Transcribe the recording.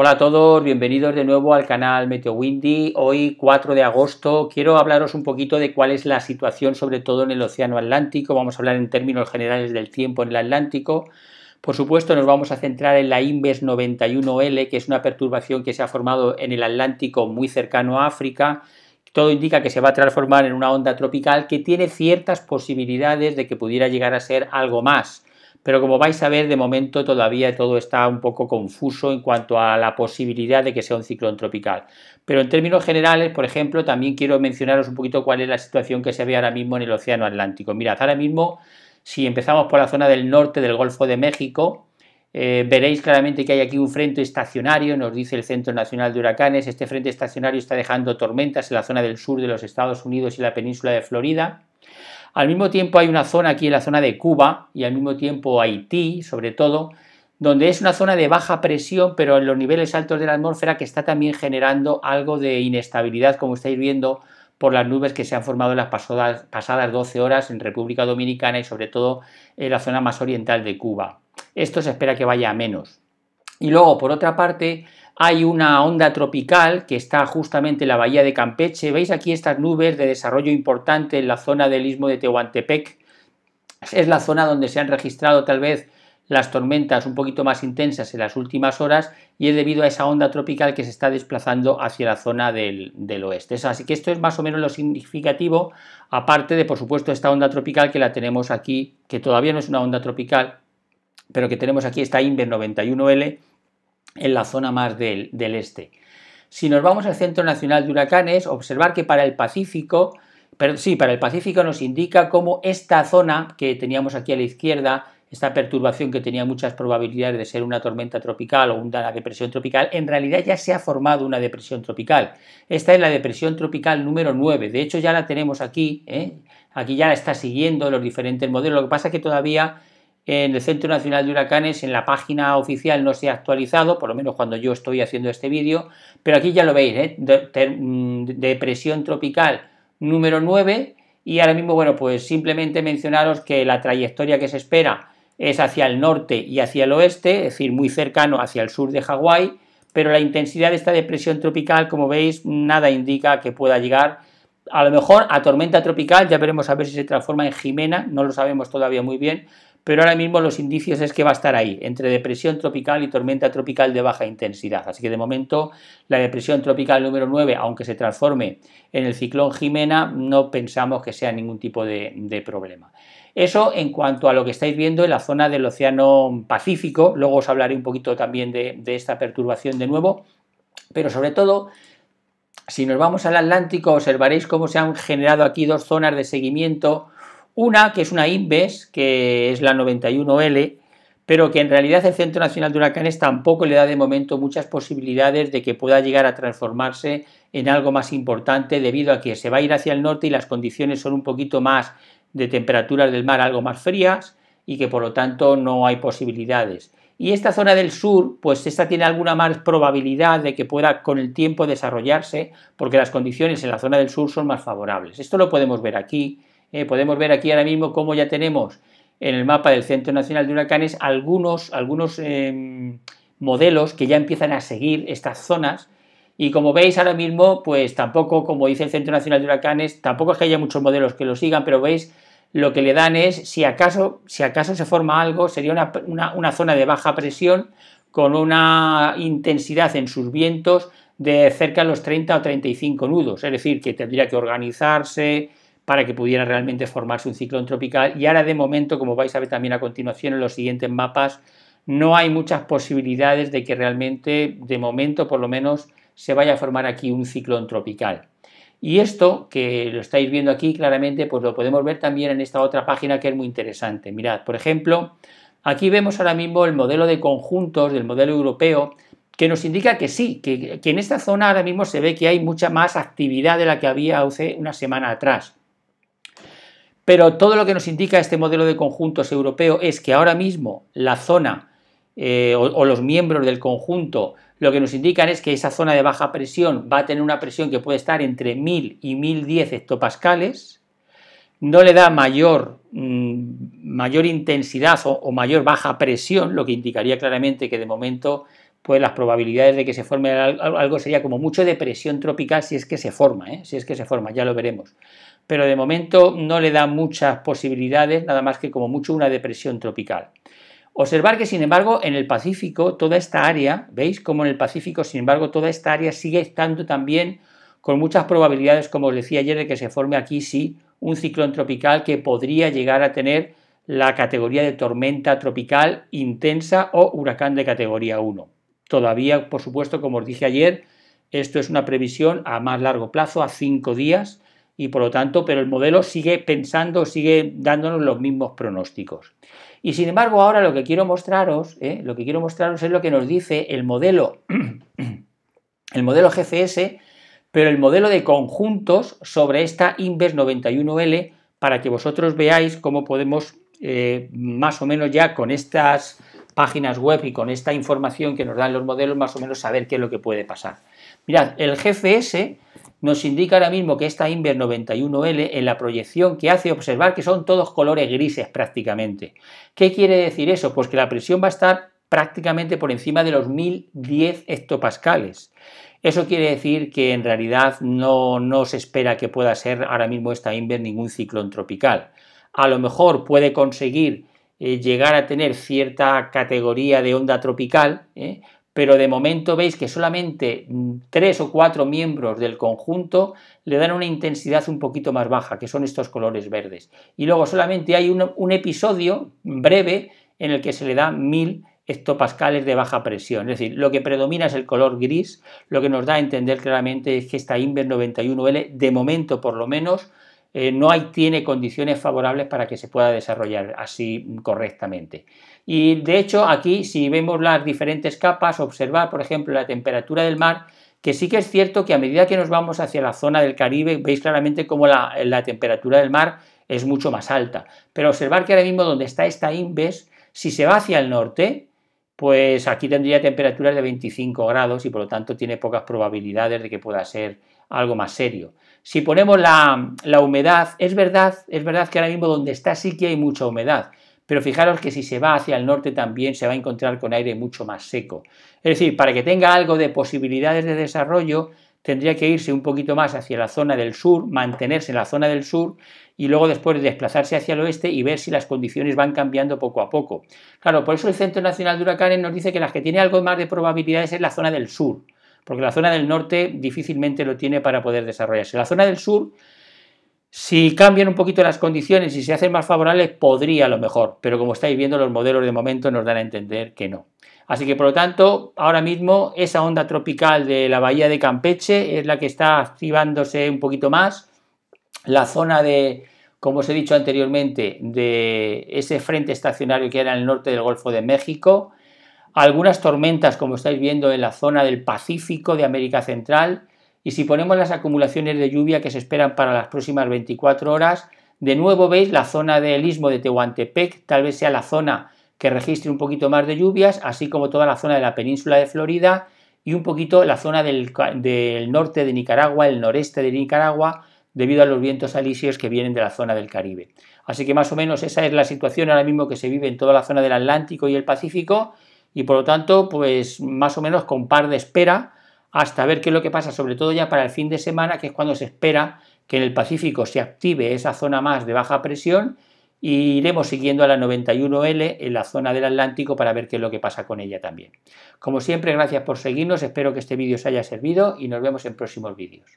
Hola a todos, bienvenidos de nuevo al canal Meteo Windy. Hoy 4 de agosto quiero hablaros un poquito de cuál es la situación sobre todo en el Océano Atlántico. Vamos a hablar en términos generales del tiempo en el Atlántico. Por supuesto nos vamos a centrar en la Inves 91L, que es una perturbación que se ha formado en el Atlántico muy cercano a África. Todo indica que se va a transformar en una onda tropical que tiene ciertas posibilidades de que pudiera llegar a ser algo más pero como vais a ver, de momento todavía todo está un poco confuso en cuanto a la posibilidad de que sea un ciclón tropical. Pero en términos generales, por ejemplo, también quiero mencionaros un poquito cuál es la situación que se ve ahora mismo en el Océano Atlántico. Mirad, ahora mismo, si empezamos por la zona del norte del Golfo de México, eh, veréis claramente que hay aquí un frente estacionario, nos dice el Centro Nacional de Huracanes. Este frente estacionario está dejando tormentas en la zona del sur de los Estados Unidos y la península de Florida. Al mismo tiempo hay una zona aquí en la zona de Cuba y al mismo tiempo Haití, sobre todo, donde es una zona de baja presión, pero en los niveles altos de la atmósfera que está también generando algo de inestabilidad, como estáis viendo por las nubes que se han formado en las pasadas, pasadas 12 horas en República Dominicana y sobre todo en la zona más oriental de Cuba. Esto se espera que vaya a menos. Y luego, por otra parte, hay una onda tropical que está justamente en la bahía de Campeche. ¿Veis aquí estas nubes de desarrollo importante en la zona del istmo de Tehuantepec? Es la zona donde se han registrado tal vez las tormentas un poquito más intensas en las últimas horas y es debido a esa onda tropical que se está desplazando hacia la zona del, oeste. Así que esto es más o menos lo significativo, aparte de, por supuesto, esta onda tropical que la tenemos aquí, que todavía no es una onda tropical, pero que tenemos aquí esta Inver 91L en la zona más del, este. Si nos vamos al Centro Nacional de Huracanes, observar que para el Pacífico, sí, para el Pacífico nos indica cómo esta zona que teníamos aquí a la izquierda, esta perturbación que tenía muchas probabilidades de ser una tormenta tropical o una depresión tropical, en realidad ya se ha formado una depresión tropical. Esta es la depresión tropical número 9, de hecho ya la tenemos aquí, ¿eh? aquí ya la está siguiendo los diferentes modelos, lo que pasa es que todavía en el Centro Nacional de Huracanes, en la página oficial no se ha actualizado, por lo menos cuando yo estoy haciendo este vídeo, pero aquí ya lo veis, ¿eh? depresión mm, tropical número 9 y ahora mismo, bueno, pues simplemente mencionaros que la trayectoria que se espera es hacia el norte y hacia el oeste, es decir, muy cercano hacia el sur de Hawái, pero la intensidad de esta depresión tropical, como veis, nada indica que pueda llegar a lo mejor a tormenta tropical, ya veremos a ver si se transforma en Jimena, no lo sabemos todavía muy bien, pero ahora mismo los indicios es que va a estar ahí, entre depresión tropical y tormenta tropical de baja intensidad. Así que de momento la depresión tropical número 9, aunque se transforme en el ciclón Jimena, no pensamos que sea ningún tipo de, problema. Eso en cuanto a lo que estáis viendo en la zona del Océano Pacífico, luego os hablaré un poquito también de esta perturbación de nuevo, pero sobre todo si nos vamos al Atlántico, observaréis cómo se han generado aquí dos zonas de seguimiento una que es una INVES, que es la 91L, pero que en realidad el Centro Nacional de Huracanes tampoco le da de momento muchas posibilidades de que pueda llegar a transformarse en algo más importante debido a que se va a ir hacia el norte y las condiciones son un poquito más de temperaturas del mar algo más frías y que por lo tanto no hay posibilidades. Y esta zona del sur, pues esta tiene alguna más probabilidad de que pueda con el tiempo desarrollarse porque las condiciones en la zona del sur son más favorables. Esto lo podemos ver aquí eh, podemos ver aquí ahora mismo cómo ya tenemos en el mapa del Centro Nacional de Huracanes algunos, algunos em, modelos que ya empiezan a seguir estas zonas. Y como veis ahora mismo, pues tampoco, como dice el Centro Nacional de Huracanes, tampoco es que haya muchos modelos que lo sigan, pero veis lo que le dan es, si acaso, si acaso se forma algo, sería una, una zona de baja presión con una intensidad en sus vientos de cerca de los 30 o 35 nudos, es decir, que tendría que organizarse, para que pudiera realmente formarse un ciclón tropical. Y ahora de momento, como vais a ver también a continuación en los siguientes mapas, no hay muchas posibilidades de que realmente, de momento por lo menos, se vaya a formar aquí un ciclón tropical. Y esto, que lo estáis viendo aquí claramente, pues lo podemos ver también en esta otra página que es muy interesante. Mirad, por ejemplo, aquí vemos ahora mismo el modelo de conjuntos del modelo europeo, que nos indica que sí, que, en esta zona ahora mismo se ve que hay mucha más actividad de la que había hace una semana atrás. Pero todo lo que nos indica este modelo de conjuntos europeo es que ahora mismo la zona eh, o, los miembros del conjunto lo que nos indican es que esa zona de baja presión va a tener una presión que puede estar entre 1000 y 1010 hectopascales, no le da mayor, mm, mayor intensidad o, mayor baja presión, lo que indicaría claramente que de momento pues las probabilidades de que se forme algo sería como mucho de presión tropical si es que se forma, ¿eh? si es que se forma, ya lo veremos pero de momento no le da muchas posibilidades, nada más que como mucho una depresión tropical. Observar que, sin embargo, en el Pacífico, toda esta área, ¿veis? Como en el Pacífico, sin embargo, toda esta área sigue estando también con muchas probabilidades, como os decía ayer, de que se forme aquí, sí, un ciclón tropical que podría llegar a tener la categoría de tormenta tropical intensa o huracán de categoría 1. Todavía, por supuesto, como os dije ayer, esto es una previsión a más largo plazo, a 5 días, y por lo tanto, pero el modelo sigue pensando, sigue dándonos los mismos pronósticos. Y sin embargo, ahora lo que quiero mostraros, ¿eh? lo que quiero mostraros es lo que nos dice el modelo, el modelo GFS, pero el modelo de conjuntos sobre esta Inves 91L para que vosotros veáis cómo podemos eh, más o menos ya con estas páginas web y con esta información que nos dan los modelos, más o menos saber qué es lo que puede pasar. Mirad, el GFS nos indica ahora mismo que esta Inver 91L en la proyección que hace observar que son todos colores grises prácticamente. ¿Qué quiere decir eso? Pues que la presión va a estar prácticamente por encima de los 1010 hectopascales. Eso quiere decir que en realidad no, no se espera que pueda ser ahora mismo esta Inver ningún ciclón tropical. A lo mejor puede conseguir eh, llegar a tener cierta categoría de onda tropical, ¿eh? pero de momento veis que solamente mm, tres o cuatro miembros del conjunto le dan una intensidad un poquito más baja, que son estos colores verdes. Y luego solamente hay un, episodio breve en el que se le da 1000 hectopascales de baja presión. Es decir, lo que predomina es el color gris, lo que nos da a entender claramente es que esta Inver 91L, de momento por lo menos, eh, no hay, tiene condiciones favorables para que se pueda desarrollar así correctamente. Y de hecho aquí si vemos las diferentes capas, observar por ejemplo la temperatura del mar, que sí que es cierto que a medida que nos vamos hacia la zona del Caribe, veis claramente cómo la, temperatura del mar es mucho más alta. Pero observar que ahora mismo donde está esta INVES, si se va hacia el norte, pues aquí tendría temperaturas de 25 grados y por lo tanto tiene pocas probabilidades de que pueda ser algo más serio. Si ponemos la, humedad, es verdad, es verdad que ahora mismo donde está sí que hay mucha humedad, pero fijaros que si se va hacia el norte también se va a encontrar con aire mucho más seco. Es decir, para que tenga algo de posibilidades de desarrollo, tendría que irse un poquito más hacia la zona del sur, mantenerse en la zona del sur y luego después desplazarse hacia el oeste y ver si las condiciones van cambiando poco a poco. Claro, por eso el Centro Nacional de Huracanes nos dice que las que tiene algo más de probabilidades es la zona del sur porque la zona del norte difícilmente lo tiene para poder desarrollarse. La zona del sur, si cambian un poquito las condiciones y se hacen más favorables, podría a lo mejor, pero como estáis viendo, los modelos de momento nos dan a entender que no. Así que, por lo tanto, ahora mismo esa onda tropical de la bahía de Campeche es la que está activándose un poquito más. La zona de, como os he dicho anteriormente, de ese frente estacionario que era el norte del Golfo de México, algunas tormentas, como estáis viendo, en la zona del Pacífico de América Central. Y si ponemos las acumulaciones de lluvia que se esperan para las próximas 24 horas, de nuevo veis la zona del istmo de Tehuantepec, tal vez sea la zona que registre un poquito más de lluvias, así como toda la zona de la península de Florida y un poquito la zona del, del norte de Nicaragua, el noreste de Nicaragua, debido a los vientos alisios que vienen de la zona del Caribe. Así que más o menos esa es la situación ahora mismo que se vive en toda la zona del Atlántico y el Pacífico y por lo tanto, pues más o menos con par de espera hasta ver qué es lo que pasa, sobre todo ya para el fin de semana, que es cuando se espera que en el Pacífico se active esa zona más de baja presión y iremos siguiendo a la 91L en la zona del Atlántico para ver qué es lo que pasa con ella también. Como siempre, gracias por seguirnos, espero que este vídeo os haya servido y nos vemos en próximos vídeos.